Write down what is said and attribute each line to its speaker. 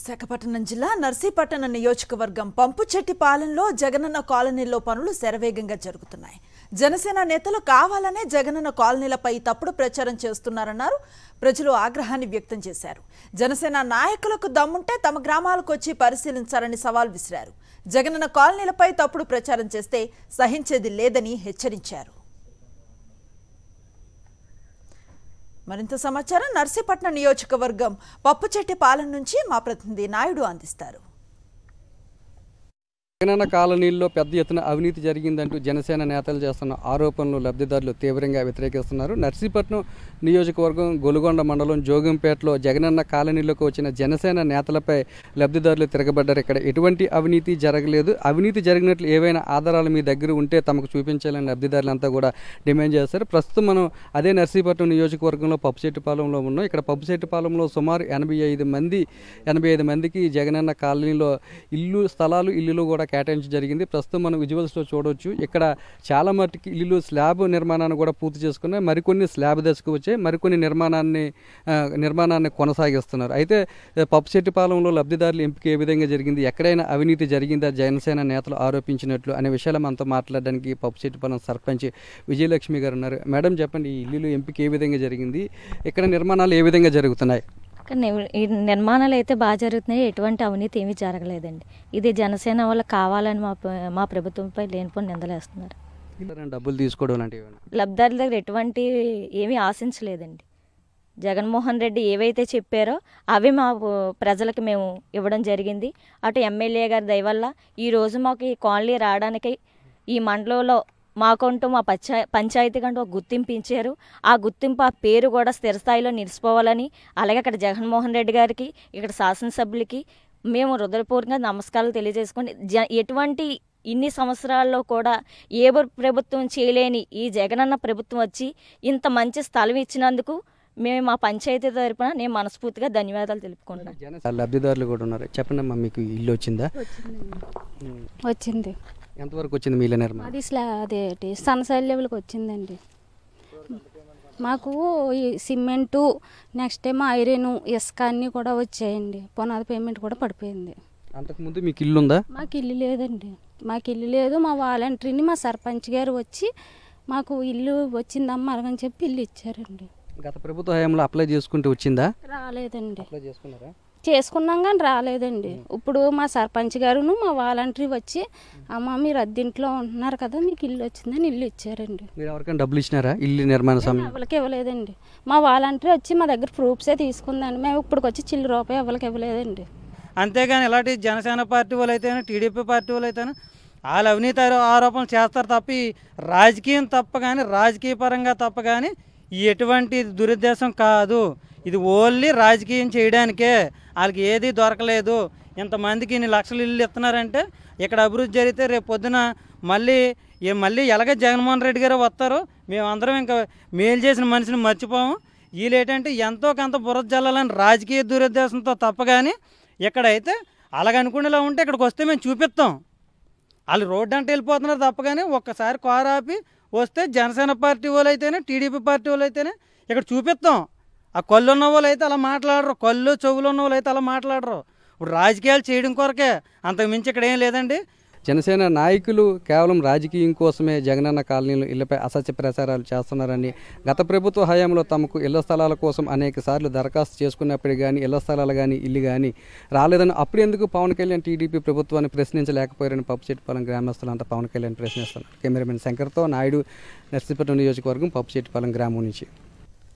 Speaker 1: విశాఖపట్నం జిల్లా నర్సీపట్నం నియోజకవర్గం పంపుచెట్టి పాలెంలో జగనన్న కాలనీలో పనులు శరవేగంగా జరుగుతున్నాయి జనసేన నేతలు కావాలనే జగనన్న కాలనీలపై తప్పుడు ప్రచారం చేస్తున్నారన్నారు ప్రజలు ఆగ్రహాన్ని వ్యక్తం చేశారు జనసేన నాయకులకు దమ్ముంటే తమ గ్రామాలకు వచ్చి పరిశీలించాలని సవాల్ విసిరారు జగనన్న కాలనీలపై తప్పుడు ప్రచారం చేస్తే సహించేది లేదని హెచ్చరించారు మరింత సమాచారం నర్సీపట్నం నియోజకవర్గం పప్పుచెట్టి పాలన నుంచి మా ప్రతినిధి నాయుడు అందిస్తారు
Speaker 2: జగనన్న కాలనీల్లో పెద్ద ఎత్తున అవినీతి జరిగిందంటూ జనసేన నేతలు చేస్తున్న ఆరోపణలు లబ్ధిదారులు తీవ్రంగా వ్యతిరేకిస్తున్నారు నర్సీపట్నం నియోజకవర్గం గొలుగొండ మండలం జోగంపేటలో జగనన్న కాలనీలోకి వచ్చిన జనసేన నేతలపై లబ్ధిదారులు తిరగబడ్డారు ఇక్కడ ఎటువంటి అవినీతి జరగలేదు అవినీతి జరిగినట్లు ఏవైనా ఆధారాలు మీ దగ్గర ఉంటే తమకు చూపించాలని లబ్ధిదారులంతా కూడా డిమాండ్ చేస్తారు ప్రస్తుతం మనం అదే నర్సీపట్నం నియోజకవర్గంలో పప్పుచెట్టుపాలెంలో ఉన్నాం ఇక్కడ పప్పుచెట్టుపాలెంలో సుమారు ఎనభై ఐదు మంది ఎనభై ఐదు మందికి జగనన్న కాలనీలో ఇల్లు స్థలాలు ఇల్లులు కూడా కేటాయించడం జరిగింది ప్రస్తుతం మనం విజువల్స్లో చూడవచ్చు ఇక్కడ చాలా మటుకి ఇల్లు స్లాబ్ నిర్మాణాన్ని కూడా పూర్తి చేసుకున్నాయి మరికొన్ని స్లాబ్ దశకు వచ్చాయి మరికొన్ని నిర్మాణాన్ని నిర్మాణాన్ని కొనసాగిస్తున్నారు అయితే పప్పుశెట్టిపాలెంలో లబ్ధిదారుల ఎంపిక ఏ విధంగా జరిగింది ఎక్కడైనా అవినీతి జరిగిందా జనసేన నేతలు ఆరోపించినట్లు అనే విషయాలు మనతో మాట్లాడడానికి పప్పుశెట్టిపాలెం సర్పంచ్ విజయలక్ష్మి గారు ఉన్నారు మేడం చెప్పండి ఈ ఇల్లు ఎంపిక ఏ విధంగా జరిగింది ఇక్కడ నిర్మాణాలు ఏ విధంగా జరుగుతున్నాయి
Speaker 3: కానీ ఈ నిర్మాణాలు అయితే బాగా జరుగుతున్నాయి ఎటువంటి అవినీతి ఏమీ జరగలేదండి ఇది జనసేన వల్ల కావాలని మా మా ప్రభుత్వంపై లేనిపోయి నిందలేస్తున్నారు
Speaker 2: డబ్బులు తీసుకోవడం
Speaker 3: లబ్ధారుల దగ్గర ఎటువంటి ఏమీ ఆశించలేదండి జగన్మోహన్ రెడ్డి ఏవైతే చెప్పారో అవి మా ప్రజలకు మేము ఇవ్వడం జరిగింది అటు ఎమ్మెల్యే గారి దయవల్ల ఈరోజు మాకు ఈ కాలనీ రావడానికి ఈ మండలంలో మాకంటూ మా పచ్చా పంచాయతీ కంటూ ఒక గుర్తింపు ఇచ్చారు ఆ గుర్తింపు ఆ పేరు కూడా స్థిరస్థాయిలో నిలిచిపోవాలని అలాగే అక్కడ జగన్మోహన్ రెడ్డి గారికి ఇక్కడ శాసనసభ్యులకి మేము హృదయపూర్వకంగా నమస్కారాలు తెలియజేసుకొని జ ఎటువంటి ఇన్ని సంవత్సరాల్లో కూడా ఏ ప్రభుత్వం చేయలేని ఈ జగనన్న ప్రభుత్వం వచ్చి ఇంత మంచి స్థలం ఇచ్చినందుకు మేము మా పంచాయతీ తరపున నేను మనస్ఫూర్తిగా ధన్యవాదాలు తెలుపుకుంటున్నాను
Speaker 2: లబ్ధిదారులు కూడా ఉన్నారు చెప్పండి మీకు ఇల్లు వచ్చిందా
Speaker 1: వచ్చింది ఎంతవరకు
Speaker 2: వచ్చింది మీల నిర్మాణం అది
Speaker 1: స్లా అదేటి లెవెల్కి వచ్చిందండి మాకు ఈ సిమెంటు నెక్స్ట్ టైం ఐరన్ ఇసుక అన్నీ కూడా వచ్చాయండి పునాది పేమెంట్ కూడా పడిపోయింది
Speaker 2: అంతకుముందు మీకు ఇల్లు ఉందా
Speaker 1: మాకు ఇల్లు లేదండి మాకు ఇల్లు లేదు మా వాలంటీర్ని మా సర్పంచ్ గారు వచ్చి మాకు ఇల్లు వచ్చిందమ్మా అని చెప్పి ఇల్లు ఇచ్చారండి గత ప్రభుత్వ
Speaker 2: హయాంలో అప్లై చేసుకుంటే వచ్చిందా
Speaker 1: రాలేదండి అప్లై చేసుకున్నారా చేసుకున్నాం కానీ రాలేదండి ఇప్పుడు మా సర్పంచ్ గారును మా వాలంటరీ వచ్చి అమ్మ మీరు అద్దీంట్లో ఉంటున్నారు కదా మీకు ఇల్లు వచ్చిందని ఇల్లు ఇచ్చారండి మీరు
Speaker 2: ఎవరికైనా డబ్బులు ఇచ్చినారా ఇల్లు నిర్మాణ సమయం
Speaker 1: ఎవరికి ఇవ్వలేదండి మా వాలంటరీ వచ్చి మా దగ్గర ప్రూఫ్సే తీసుకుందండి మేము ఇప్పటికి వచ్చి చిల్లి రూపాయి ఎవరికి ఇవ్వలేదండి
Speaker 4: అంతేగాని ఇలాంటి జనసేన పార్టీ వాళ్ళు అయితే టీడీపీ పార్టీ వాళ్ళు అయితే వాళ్ళు అవినీతి ఆరోపణలు చేస్తారు తప్ప రాజకీయం తప్ప కానీ రాజకీయ పరంగా తప్ప కానీ ఎటువంటి దురుద్దేశం కాదు ఇది ఓన్లీ రాజకీయం చేయడానికే వాళ్ళకి ఏది దొరకలేదు ఇంతమందికి ఇన్ని లక్షలు ఇల్లు ఇస్తున్నారంటే ఇక్కడ అభివృద్ధి జరిగితే రేపు పొద్దున మళ్ళీ మళ్ళీ ఎలాగ జగన్మోహన్ రెడ్డి గారు వస్తారు మేమందరం ఇంకా మేలు చేసిన మనిషిని మర్చిపోము వీళ్ళేటంటే ఎంతో కొంత బురద జల్లాలని రాజకీయ దురుద్దేశంతో తప్ప కానీ ఇక్కడైతే అలాగనుకునేలా ఉంటే ఇక్కడికి వస్తే మేము చూపిస్తాం వాళ్ళు రోడ్డు అంటే వెళ్ళిపోతున్నారు తప్ప కానీ ఒక్కసారి కారు ఆపి వస్తే జనసేన పార్టీ వాళ్ళు అయితేనే టీడీపీ పార్టీ వాళ్ళు అయితేనే ఇక్కడ చూపిస్తాం ఆ కళ్ళు ఉన్న వాళ్ళు అయితే అలా మాట్లాడరు కళ్ళు చెవులు ఉన్న వాళ్ళు అయితే అలా మాట్లాడరు ఇప్పుడు రాజకీయాలు చేయడం కొరకే అంతకుమించి ఇక్కడ ఏం లేదండి
Speaker 2: జనసేన నాయకులు కేవలం రాజకీయం కోసమే జగనన్న కాలనీలు ఇళ్లపై అసత్య ప్రచారాలు చేస్తున్నారని గత ప్రభుత్వ హయాంలో తమకు ఇళ్ల స్థలాల కోసం అనేక సార్లు దరఖాస్తు చేసుకున్నప్పుడు కానీ ఇళ్ల స్థలాలు కానీ ఇల్లు కానీ రాలేదని అప్పుడు ఎందుకు పవన్ కళ్యాణ్ టీడీపీ ప్రభుత్వాన్ని ప్రశ్నించలేకపోయారని పప్పుచెట్టిపాలెం గ్రామస్తులు అంతా పవన్ కళ్యాణ్ ప్రశ్నిస్తున్నారు కెమెరామెన్ శంకర్తో నాయుడు నర్సీపట్నం నియోజకవర్గం పప్పుచెట్టిపాలెం గ్రామం నుంచి